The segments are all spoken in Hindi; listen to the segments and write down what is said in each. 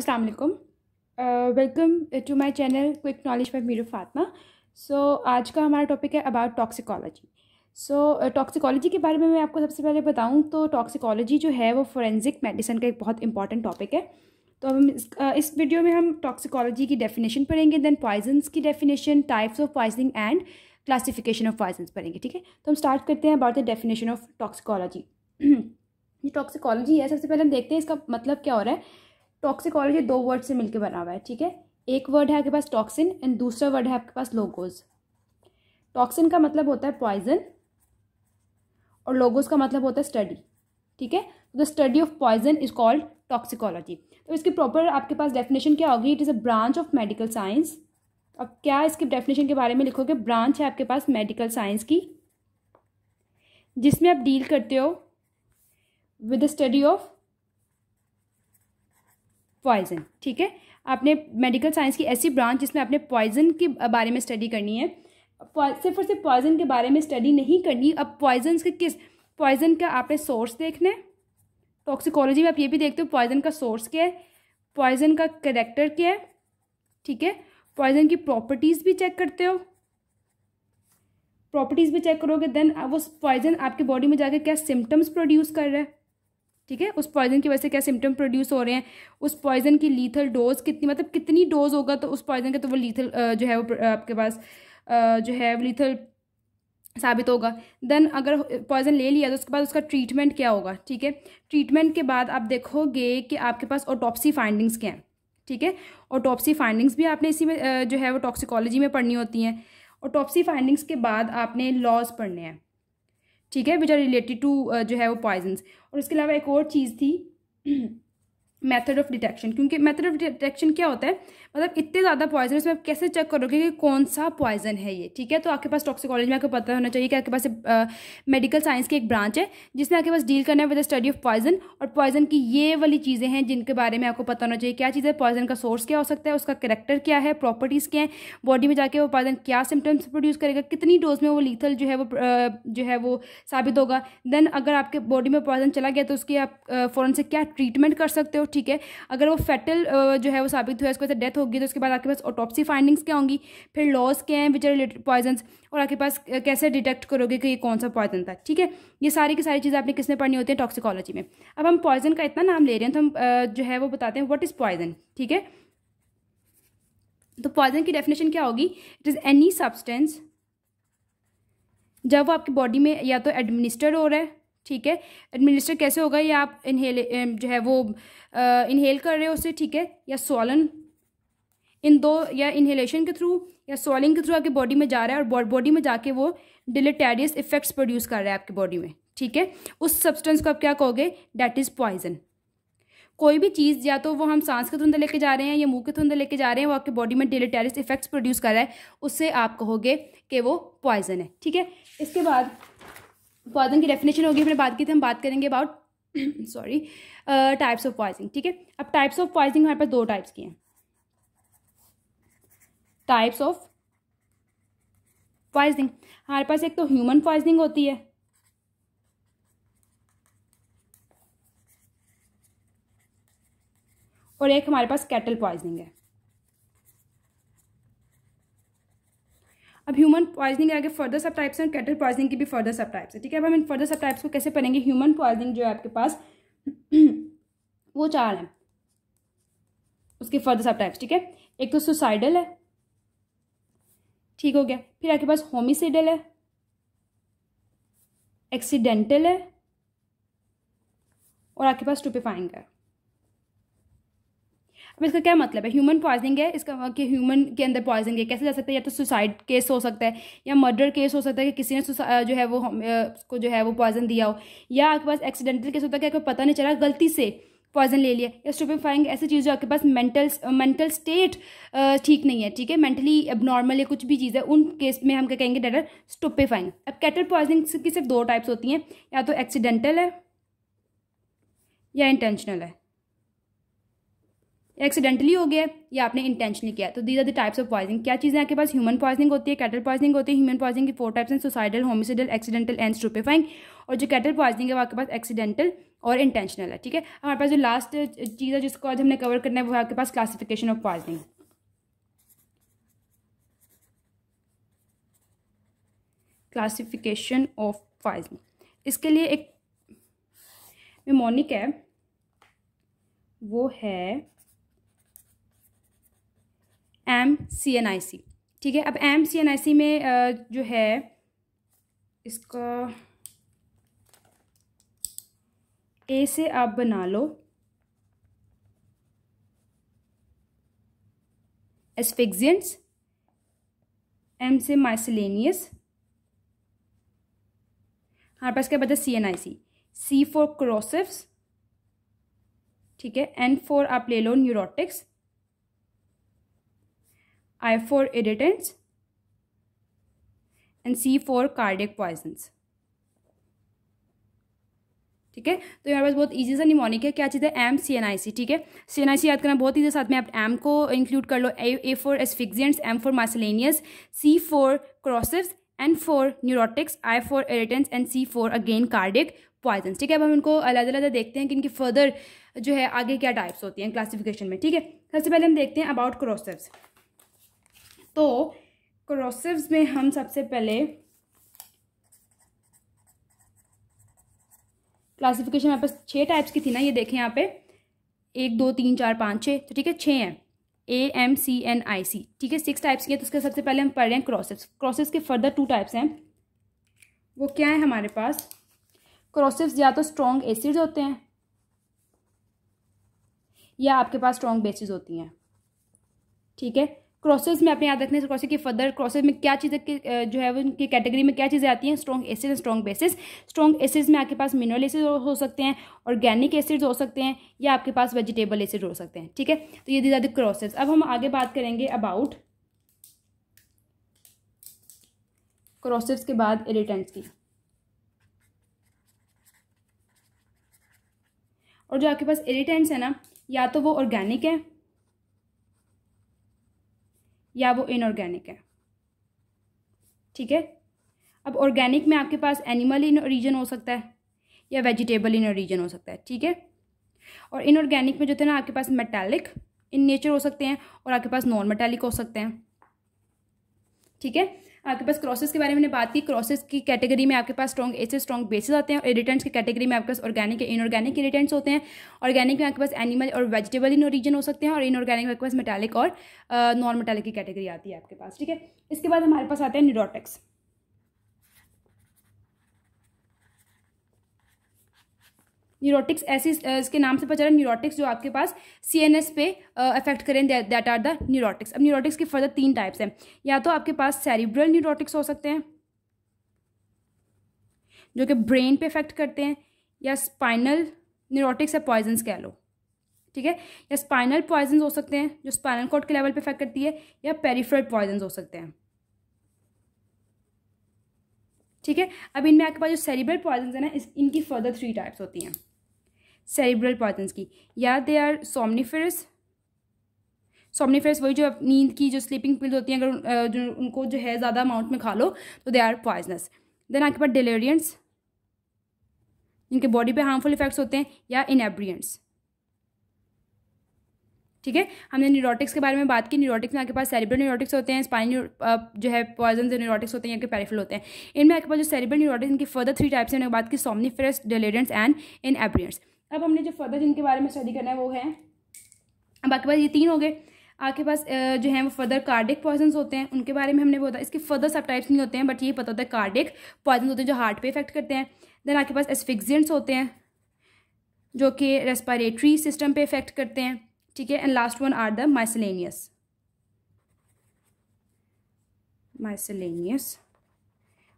अस्सलाम वालेकुम welcome to my channel quick knowledge by Meeru Fatma so आज का हमारा टॉपिक है अबाउट टॉक्सिकोलॉजी सो टॉक्सिकोलॉजी के बारे में मैं आपको सबसे पहले बताऊं तो टॉक्सिकोलॉजी जो है वो फोरेंसिक मेडिसिन का एक बहुत इंपॉर्टेंट टॉपिक है तो हम इस, uh, इस वीडियो में हम टॉक्सिकोलॉजी की डेफिनेशन पढ़ेंगे देन पॉइजन्स की definition types of poisoning and classification of poisons पढ़ेंगे ठीक है तो हम स्टार्ट करते हैं about the definition of toxicology ये टॉक्सिकोलॉजी है सबसे पहले हम देखते हैं इसका मतलब क्या हो रहा है टॉक्सिकोलॉजी दो वर्ड से मिलकर बना हुआ है ठीक है एक वर्ड है आपके पास टॉक्सिन एंड दूसरा वर्ड है आपके पास लोगोज टॉक्सिन का मतलब होता है पॉइजन और लोगोज का मतलब होता है स्टडी ठीक है the study of poison is called toxicology तो इसकी प्रॉपर आपके पास डेफिनेशन क्या होगी it is a branch of medical science अब क्या इसके डेफिनेशन के बारे में लिखोगे ब्रांच है आपके पास मेडिकल साइंस की जिसमें आप डील करते हो with the study of poison ठीक है आपने मेडिकल साइंस की ऐसी ब्रांच जिसमें आपने पॉइजन के बारे में स्टडी करनी है सिर्फ और सिर्फ पॉइजन के बारे में स्टडी नहीं करनी अब पॉइजन के किस पॉइजन का आपने सोर्स देखना है टॉक्सिकोलॉजी में आप ये भी देखते हो पॉइजन का सोर्स क्या है पॉइजन का करेक्टर क्या है ठीक है पॉइजन की प्रॉपर्टीज़ भी चेक करते हो प्रॉपर्टीज़ भी चेक करोगे देन वो पॉइजन आपके बॉडी में जाकर क्या सिम्टम्स प्रोड्यूस कर रहा है ठीक है उस पॉइजन की वजह से क्या सिम्टम प्रोड्यूस हो रहे हैं उस पॉइजन की लीथल डोज कितनी मतलब कितनी डोज होगा तो उस पॉइजन का तो वो लीथल जो है वो आपके पास जो है वो लीथल साबित होगा देन अगर पॉइजन ले लिया तो उसके बाद उसका ट्रीटमेंट क्या होगा ठीक है ट्रीटमेंट के बाद आप देखोगे कि आपके पास ऑटोपसी फाइंडिंग्स क्या हैं ठीक है ऑटोपसी फाइंडिंग्स भी आपने इसी में जो है वो टॉक्सिकोलॉजी में पढ़नी होती हैं ऑटोपसी फाइंडिंग्स के बाद आपने लॉज पढ़ने हैं ठीक है विच आर रिलेटेड टू जो है वो पॉइजन्स और इसके अलावा एक और चीज़ थी मेथड ऑफ डिटेक्शन क्योंकि मेथड ऑफ डिटेक्शन क्या होता है मतलब इतने ज़्यादा पॉइजन उसमें आप कैसे चेक करोगे कि कौन सा पॉइजन है ये ठीक है तो आपके पास टॉक्सिकोलॉजी में आपको पता होना चाहिए कि आपके पास मेडिकल साइंस की एक ब्रांच है जिसमें आपके पास डील करना है with the study of poison और पॉइजन की ये वाली चीज़ें हैं जिनके बारे में आपको पता होना चाहिए क्या चीज़ है पॉइजन का सोर्स क्या हो सकता है उसका करेक्टर क्या है प्रॉपर्टीज़ क्या है बॉडी में जाकर वो पॉइजन क्या सिम्टम्स प्रोड्यूस करेगा कितनी डोज में वो लीथल जो है वो जो है वो साबित होगा देन अगर आपके बॉडी में पॉइजन चला गया तो उसकी आप फ़ौरन से क्या ट्रीटमेंट कर सकते हो ठीक है अगर वो फैटल जो है वो साबित हुआ उसके डेथ डेथ तो होगी तो उसके बाद आपके पास ऑटोपसी फाइंडिंग्स क्या होंगी फिर लॉस क्या है विच आर रिलेटेड पॉइजन और आपके पास कैसे डिटेक्ट करोगे कि ये कौन सा पॉइजन था ठीक है ये सारी की सारी चीज़ें आपने किसने पढ़नी होती है टॉक्सिकोलॉजी में अब हम पॉइजन का इतना नाम ले रहे हैं तो हम जो है वो बताते हैं वट इज़ पॉइजन ठीक है तो पॉइजन की डेफिनेशन क्या होगी इट इज़ एनी सब्सटेंस जब वो आपकी बॉडी में या तो एडमिनिस्टर हो रहा है ठीक है एडमिनिस्टर कैसे होगा या आप इनहेल जो है वो इनहेल कर रहे हो उसे ठीक है या सोलन इन दो या इन्हेलेशन के थ्रू या सोलिंग के थ्रू आपके बॉडी में जा रहा है और बॉडी में जाके वो डिलेटेरियस इफेक्ट्स प्रोड्यूस कर रहा है आपके बॉडी में ठीक है उस सब्सटेंस को आप क्या कहोगे डैट इज़ पॉइजन कोई भी चीज़ या तो वो हम सांस के थ्रू अंदर लेके जा रहे हैं या मुंह के थ्रू अंदर लेके जा रहे हैं वो आपके बॉडी में डिलेटेरियस इफेक्ट्स प्रोड्यूस कर रहा है उससे आप कहोगे कि वो पॉइजन है ठीक है इसके बाद पॉइजन की डेफिनेशन होगी हमने बात की थी हम बात करेंगे about sorry types of poison ठीक है अब टाइप्स ऑफ पॉइजन हमारे पास दो टाइप्स की हैं टाइप्स ऑफ पॉइजनिंग हमारे पास एक तो ह्यूमन पॉइजनिंग होती है और एक हमारे पास कैटल पॉइजनिंग है अब ह्यूमन पॉइजनिंग आगे फर्दर सब टाइप्स हैं कैटल पॉइजनिंग की भी फर्दर सब टाइप्स है ठीक है अब हम इन फर्दर सब टाइप्स को कैसे पढ़ेंगे ह्यूमन पॉइजनिंग जो है आपके पास वो चार हैं उसके फर्दर सब टाइप्स ठीक है एक तो सुसाइडल है ठीक हो गया फिर आपके पास होमिसाइडल है एक्सीडेंटल है और आपके पास टूपिफाइंग है अब इसका क्या मतलब है ह्यूमन पॉइजनिंग है इसका मतलब कि ह्यूमन के अंदर पॉइजनिंग है कैसे जा सकता है या तो सुसाइड केस हो सकता है या मर्डर केस हो सकता है कि किसी ने जो है वो उसको जो है वो पॉइजन दिया हो या आपके पास एक्सीडेंटल केस होता है कि आपको पता नहीं चला गलती से पॉइजन ले लिया या स्टूपेफाइंग ऐसी चीज़ें आपके पास मेंटल मेंटल स्टेट ठीक नहीं है ठीक है मेंटली एबनॉर्मल या कुछ भी चीज़ है उन केस में हम क्या कहेंगे डेटर स्टूपिफाइंग अब कैटल पॉइजनिंग की सिर्फ दो टाइप्स होती हैं या तो एक्सीडेंटल है या इंटेंशनल है एक्सीडेंटली हो गया या आपने इंटेंशनली किया तो these are the types of poisoning क्या चीज़ें आपके पास ह्यूमन पॉइजनिंग होती है कैटल पॉइजनिंग होती है ह्यूमन पॉइजनिंग की फोर टाइप्स हैं suicidal homicidal accidental and stupefying और जो कैटल पॉइजनिंग है वो आपके पास एक्सीडेंटल और इंटेंशनल है ठीक है हमारे पास जो लास्ट चीज़ है जिसको आज हमने कवर करना है वो है आपके पास classification of poisoning classification of poisoning इसके लिए एक मेमोनिक है वो है एम सी एन आई सी ठीक है अब एम सी एन आई सी में जो है इसका ए से आप बना लो एस्फिक्जेंट्स एम से माइसलेनियस हमारे पास क्या बचा सी N I C C for क्रोसिफ्स ठीक है एन फॉर आप ले लो neurotics I for irritants and C for cardiac poisons ठीक है तो यहाँ पास बहुत ईजी सा निमोनिक है क्या चीज़ है एम सी एन आई सी ठीक है सी एन आई सी याद करना बहुत ईजी साथ में आप एम को इंक्लूड कर लो A for asphyxiants M for miscellaneous C for corrosives N for neurotics I for irritants and C for again cardiac poison ठीक है अब हम इनको अलग अलग देखते हैं कि इनकी फर्दर जो है आगे क्या टाइप्स होती हैं क्लासिफिकेशन में ठीक है सबसे पहले हम देखते हैं अबाउट क्रोसिव्स तो क्रोसिव्स में हम सबसे पहले क्लासिफिकेशन हमारे पास छः टाइप्स की थी ना ये देखें यहाँ पे एक दो तीन चार पाँच छः तो ठीक है छः हैं A M C N I सी ठीक है सिक्स टाइप्स की है तो उसके सबसे पहले हम पढ़ रहे हैं क्रॉसेस क्रॉसेस के फर्दर टू टाइप्स हैं वो क्या है हमारे पास क्रॉसेस या तो स्ट्रॉन्ग एसिड्स होते हैं या आपके पास स्ट्रॉन्ग बेसिस होती हैं ठीक है क्रॉसेस में आपने याद रखने है के फर्दर क्रॉसेस में क्या चीज़ें जो है वो उनकी कैटेगरी में क्या चीज़ें आती हैं strong acid and strong bases strong acids में आपके पास मिनरल एसिड हो सकते हैं ऑर्गेनिक एसिड्स हो सकते हैं या आपके पास वेजिटेबल एसिड हो सकते हैं ठीक है तो ये दीज क्रॉसेज अब हम आगे बात करेंगे अबाउट क्रॉसेज के बाद इरिटेंट्स की और जो आपके पास इरिटेंट्स है ना या तो वो ऑर्गेनिक है या वो इनऑर्गेनिक है ठीक है अब ऑर्गेनिक में आपके पास एनिमल इन रीजन हो सकता है या वेजिटेबल इन रीजन हो सकता है ठीक है और इनऑर्गेनिक में जो थे ना आपके पास मेटालिक इन नेचर हो सकते हैं और आपके पास नॉन मेटालिक हो सकते हैं ठीक है आपके पास क्रॉसेस के बारे में बात की क्रॉसेस की कैटेगरी में आपके पास स्ट्रॉग ऐसे स्ट्रॉग बेसिस आते हैं और इरिटेंट्स की कैटेगरी में आपके पास ऑर्गेनिक इनऑर्गेनिक इरिटेंट्स होते हैं ऑर्गेनिक में आपके पास एनिमल और वेजिटेबल इन ओरिजन हो सकते हैं और इनऑर्गेनिक में आपके पास मेटालिक और नॉन मेटालिक की कैटेगरी आती है आपके पास ठीक है इसके बाद हमारे पास आते हैं न्यूरोटिक्स न्यूरोटिक्स ऐसी इसके नाम से पता चला न्यूरोटिक्स जो आपके पास सी एन एस पे अफेक्ट करें दैट आर द न्यूरोटिक्स अब न्यूरोटिक्स के फर्दर तीन टाइप्स हैं या तो आपके पास सेरिब्रल न्यूरोटिक्स हो सकते हैं जो कि ब्रेन पे इफेक्ट करते हैं या स्पाइनल न्यूरोटिक्स या पॉइजन्स कह लो ठीक है या स्पाइनल पॉइजन्स हो सकते हैं जो स्पाइनल कॉर्ड के लेवल पे इफेक्ट करती है या पेरीफ्रल पॉइजन्स हो सकते हैं ठीक है अब इनमें आपके पास जो सेरिब्रल पॉइजन है ना इनकी फर्दर थ्री टाइप्स होती हैं सेरिब्रल पॉइजन्स की या दे आर सोमनीफेरस सोमनीफेरस वही जो नींद की जो स्लीपिंग पिल्स होती हैं अगर जो उनको जो है ज़्यादा अमाउंट में खा लो तो दे आर पॉइजनस देन आपके पास डिलेरियंट्स इनके बॉडी पे हार्मफुल इफेक्ट्स होते हैं या इनएब्रियंट्स ठीक है हमने न्यूरोटिक्स के बारे में बात की न्यूरोटिक्स में आपके पास सेरिब्रल न्यूरोटिक्स होते हैं स्पाइन जो है पॉइजन न्यूरोटिक्स होते हैं या पैराफिल होते हैं इनमें आपके पास जो सेरिब्रल न्यूरोटिक्स इनकी फर्दर थ्री टाइप्स हैं बात की सोमनीफेरस डेलेडेंट्स एंड इन एपरियंट्स अब हमने जो फर्दर जिनके बारे में स्टडी करना है वो है अब आपके पास ये तीन हो गए आपके पास जो है वो फर्दर कार्डिक पॉइजन होते हैं उनके बारे में हमने बोला इसके फर्दर सब टाइप्स नहीं होते हैं बट ये पता होता है कार्डिक पॉइजन होते हैं जो हार्ट पे इफेक्ट करते हैं देन आपके पास एस्फिक्जेंट्स होते हैं जो कि रेस्पायरेटरी सिस्टम पे इफेक्ट करते हैं ठीक है and last one are the miscellaneous miscellaneous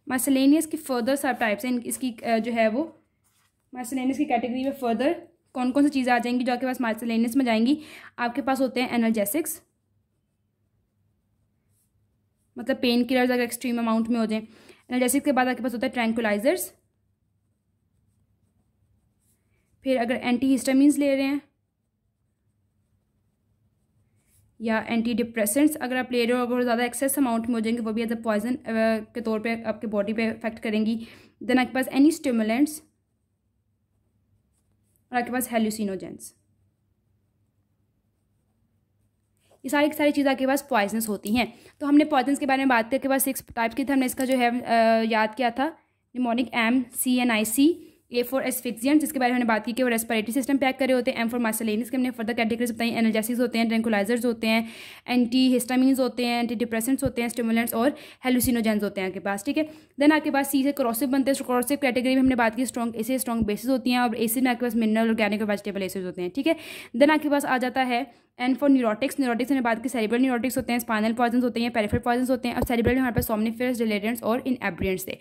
miscellaneous की फर्दर सब टाइप्स हैं इसकी जो है वो माइसलेनियस की कैटेगरी में फर्दर कौन कौन सी चीज़ें आ जाएंगी जो आपके पास माइसलेनियस में जाएंगी आपके पास होते हैं एनर्जेसिक्स मतलब पेन किलर्स अगर एक्सट्रीम अमाउंट में हो जाए एनर्जेसिक्स के बाद आपके पास होता है ट्रैंकुलाइजर्स फिर अगर एंटी हिस्टामस ले रहे हैं या एंटी डिप्रेसेंट्स अगर आप ले रहे हो बहुत ज़्यादा एक्सेस अमाउंट में हो जाएंगे वो भी एज अ पॉइजन के तौर पे आपके बॉडी पे इफेक्ट करेंगी देन आपके पास एनी स्टिमुलेंट्स और आपके पास हेल्यूसिनोजेंस ये सारी की सारी चीज़ें आपके पास पॉइजनस होती हैं तो हमने पॉइजन के बारे में बात करके पास सिक्स टाइप की थी हमने इसका जो है आ, याद किया था mnemonic M C N I C A for asphyxiant जिसके बारे में हमने बात की कि वो रेस्पिरेटरी सिस्टम पैक करे होते हैं एम फॉर माइसलेनिस के हमने फर्दर कैटेगरीज बताई एनर्जेसिस होते हैं ट्रेंकुलाइजर्स होते हैं एंटी हिस्टामिन होते हैं एंटी डिप्रेसेंट्स होते हैं स्टिमुलेंट्स और हेलुसिनोजेंस होते हैं आपके पास ठीक है देन आपके पास सी से क्रॉसिव बनते हैं क्रॉसिव कैटेगरी में हमने बात की ए से स्ट्रॉग बेसिस होती हैं और ए में आपके पास मिनरल ऑर्गेनिक और वेजिटेबल एसेज होते हैं ठीक है देन आपके पास आ जाता है एंड फॉर न्यूरोटिक्स न्यूरोटिक्स मैंने बात की सेरिब्रल न्यूरोटिक्स होते हैं स्पाइनल पॉइजन होते हैं पेरिफेरल पॉइजन होते हैं अब सेरिब्रल में हमारे पास सोमनीफेरस डिलेडेंट्स और इन एब्रियंट्स थे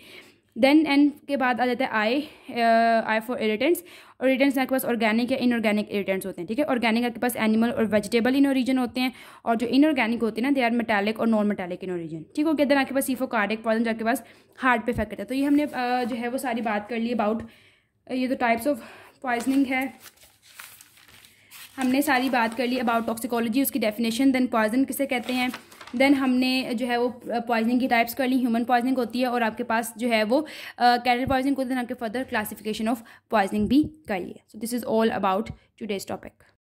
देन एन के बाद आ जाता है आई आई फॉर इरेटेंट्स और इरेटेंट्स आपके पास ऑर्गेनिक या इनऑर्गेनिक इरेटेंट्स होते हैं ठीक है ऑर्गेनिक आपके पास एनिमल और वेजिटेबल इन ओरिजन होते हैं और जो इनऑर्गेनिक होते हैं ना दे आर मेटालिक और नॉन मेटेलिक इन ओरिजन ठीक है देन आपके पास सीफो कार्डिक पॉइजन आपके पास हार्ट पे इफेक्ट है तो ये हमने uh, जो है वो सारी बात कर ली अबाउट uh, ये तो टाइप्स ऑफ पॉइजनिंग है हमने सारी बात कर ली अबाउट टॉक्सिकोलॉजी उसकी डेफिनेशन देन पॉइजन किसे कहते हैं देन हमने जो है वो पॉइजनिंग की टाइप्स कर ली ह्यूमन पॉइजनिंग होती है और आपके पास जो है वो कैटल पॉइजनिंग होती है आपके फर्दर क्लासिफिकेशन ऑफ पॉइजनिंग भी कर लिए so this is all about today's topic